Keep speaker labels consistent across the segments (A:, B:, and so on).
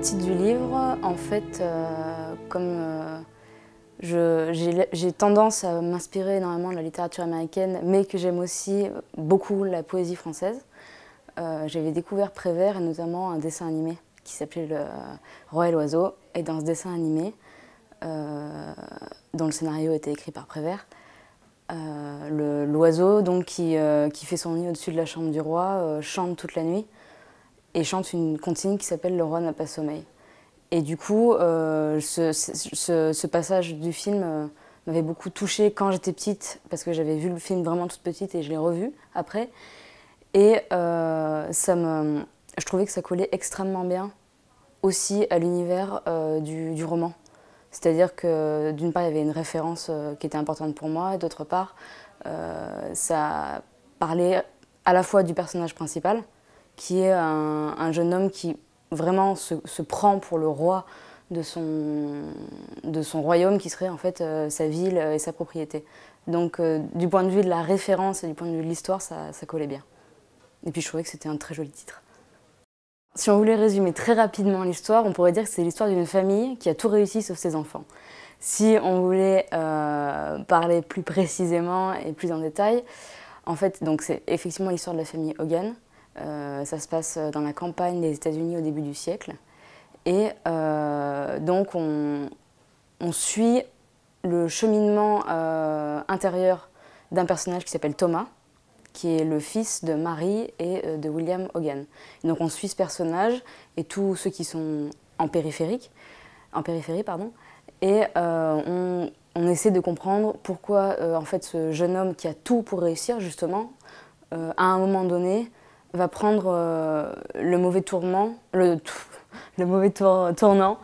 A: titre du livre, en fait, euh, comme euh, j'ai tendance à m'inspirer énormément de la littérature américaine, mais que j'aime aussi beaucoup la poésie française, euh, j'avais découvert Prévert et notamment un dessin animé qui s'appelait Le Roi et l'Oiseau. Et dans ce dessin animé, dont le scénario était écrit par Prévert, l'oiseau donc qui, fait son nid au-dessus de la chambre du roi chante toute la nuit et chante une comptine qui s'appelle Le roi n'a pas sommeil. Et du coup, euh, ce, passage du film euh, m'avait beaucoup touchée quand j'étais petite, parce que j'avais vu le film vraiment toute petite et je l'ai revu après. Et euh, ça me, je trouvais que ça collait extrêmement bien aussi à l'univers du, roman. C'est-à-dire que d'une part, il y avait une référence qui était importante pour moi, et d'autre part, ça parlait à la fois du personnage principal, qui est un, jeune homme qui vraiment se, prend pour le roi de son, de son royaume, qui serait en fait euh, sa ville euh, et sa propriété. Donc euh, du point de vue de la référence et du point de vue de l'histoire, ça, collait bien. Et puis je trouvais que c'était un très joli titre. Si on voulait résumer très rapidement l'histoire, on pourrait dire que c'est l'histoire d'une famille qui a tout réussi sauf ses enfants. Si on voulait parler plus précisément et plus en détail, en fait, donc c'est effectivement l'histoire de la famille Hogan, euh, ça se passe euh, dans la campagne des États-Unis au début du siècle. Et euh, donc on, suit le cheminement intérieur d'un personnage qui s'appelle Thomas, qui est le fils de Marie et de William Hogan. Donc on suit ce personnage et tous ceux qui sont en périphérique, en périphérie pardon, et on, essaie de comprendre pourquoi en fait ce jeune homme qui a tout pour réussir justement, à un moment donné, va prendre euh, le mauvais tourment, le, mauvais tournant,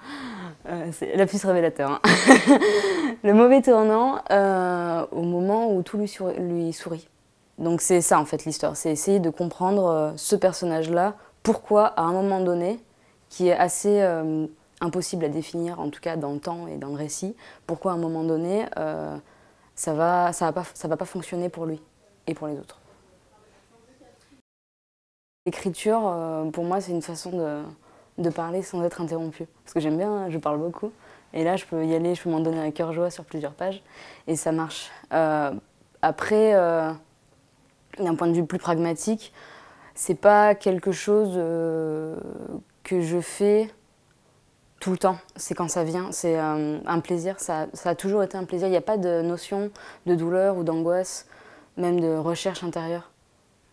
A: euh, c'est c'est plus révélateur, hein. le mauvais tournant euh, au moment où tout lui, sourit. Donc c'est ça en fait l'histoire, c'est essayer de comprendre ce personnage-là, pourquoi à un moment donné, qui est assez impossible à définir en tout cas dans le temps et dans le récit, pourquoi à un moment donné ça va, ça va, va pas fonctionner pour lui et pour les autres. L'écriture, euh, pour moi, c'est une façon de, parler sans être interrompue. Parce que j'aime bien, hein, je parle beaucoup. Et là, je peux y aller, je peux m'en donner à cœur joie sur plusieurs pages. Et ça marche. Euh, après, euh, d'un point de vue plus pragmatique, c'est pas quelque chose que je fais tout le temps. C'est quand ça vient. C'est un plaisir. ça, a toujours été un plaisir. Il n'y a pas de notion de douleur ou d'angoisse, même de recherche intérieure.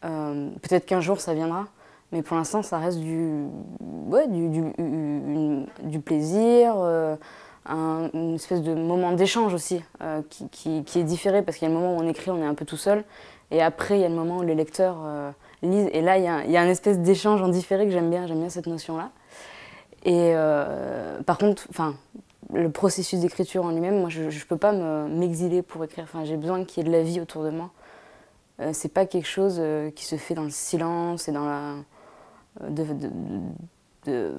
A: Euh, peut-être qu'un jour ça viendra, mais pour l'instant ça reste du, du, plaisir, euh, une espèce de moment d'échange aussi euh, qui, qui, est différé parce qu'il y a le moment où on écrit, on est un peu tout seul, et après il y a le moment où les lecteurs lisent, et là il y a, y a, un espèce d'échange en différé que j'aime bien, j'aime bien cette notion-là. Et par contre, enfin, le processus d'écriture en lui-même, moi je ne peux pas m'exiler pour écrire. Enfin, j'ai besoin qu'il y ait de la vie autour de moi. Euh, c'est pas quelque chose euh, qui se fait dans le silence et dans la. Euh,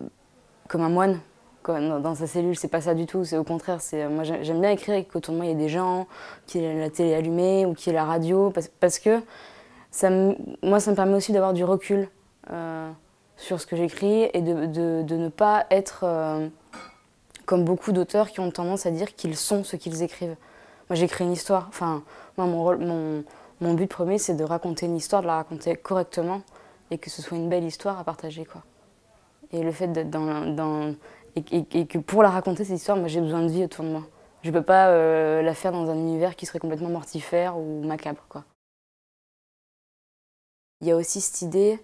A: comme un moine dans, sa cellule, c'est pas ça du tout. C'est au contraire, c'est moi j'aime bien écrire et qu'autour de moi il y ait des gens, qui ait la télé allumée ou qui ait la radio, parce, que ça moi ça me permet aussi d'avoir du recul sur ce que j'écris et de, ne pas être comme beaucoup d'auteurs qui ont tendance à dire qu'ils sont ce qu'ils écrivent. Moi j'écris une histoire. Enfin, moi mon rôle, mon mon but premier, c'est de raconter une histoire, de la raconter correctement et que ce soit une belle histoire à partager. Quoi. Et le fait que pour la raconter, cette histoire, j'ai besoin de vie autour de moi. Je ne peux pas euh, la faire dans un univers qui serait complètement mortifère ou macabre. Quoi. Il y a aussi cette idée,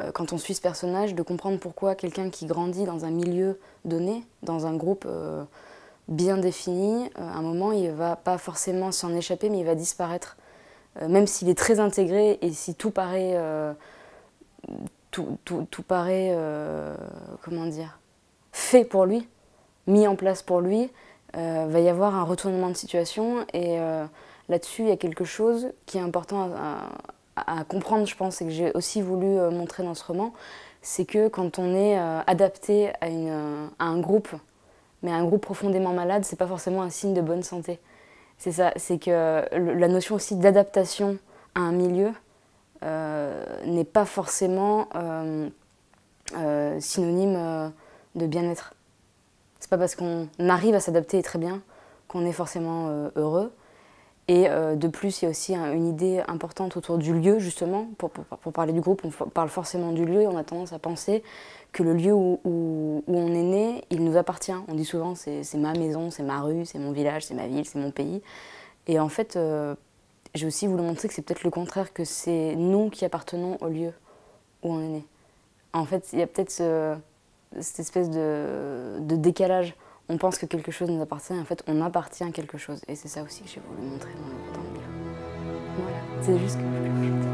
A: euh, quand on suit ce personnage, de comprendre pourquoi quelqu'un qui grandit dans un milieu donné, dans un groupe euh, bien défini, à un moment, il ne va pas forcément s'en échapper, mais il va disparaître euh, même s'il est très intégré et si tout paraît, euh, tout, paraît, euh, comment dire, fait pour lui, mis en place pour lui, va y avoir un retournement de situation et là-dessus, il y a quelque chose qui est important à, comprendre, je pense, et que j'ai aussi voulu montrer dans ce roman, c'est que quand on est adapté à, à, un groupe, mais un groupe profondément malade, c'est pas forcément un signe de bonne santé. C'est ça, c'est que la notion aussi d'adaptation à un milieu euh, n'est pas forcément euh, euh, synonyme de bien-être. C'est pas parce qu'on arrive à s'adapter très bien qu'on est forcément heureux. Et euh, de plus, il y a aussi une idée importante autour du lieu, justement. Pour, parler du groupe, on parle forcément du lieu et on a tendance à penser que le lieu où, on est né, il nous appartient. On dit souvent c'est ma maison, c'est ma rue, c'est mon village, c'est ma ville, c'est mon pays. Et en fait, euh, j'ai aussi voulu montrer que c'est peut-être le contraire, que c'est nous qui appartenons au lieu où on est né. En fait, il y a peut-être cette espèce de, de décalage on pense que quelque chose nous appartient, en fait, on appartient à quelque chose. Et c'est ça aussi que j'ai voulu montrer dans le Voilà, c'est juste que je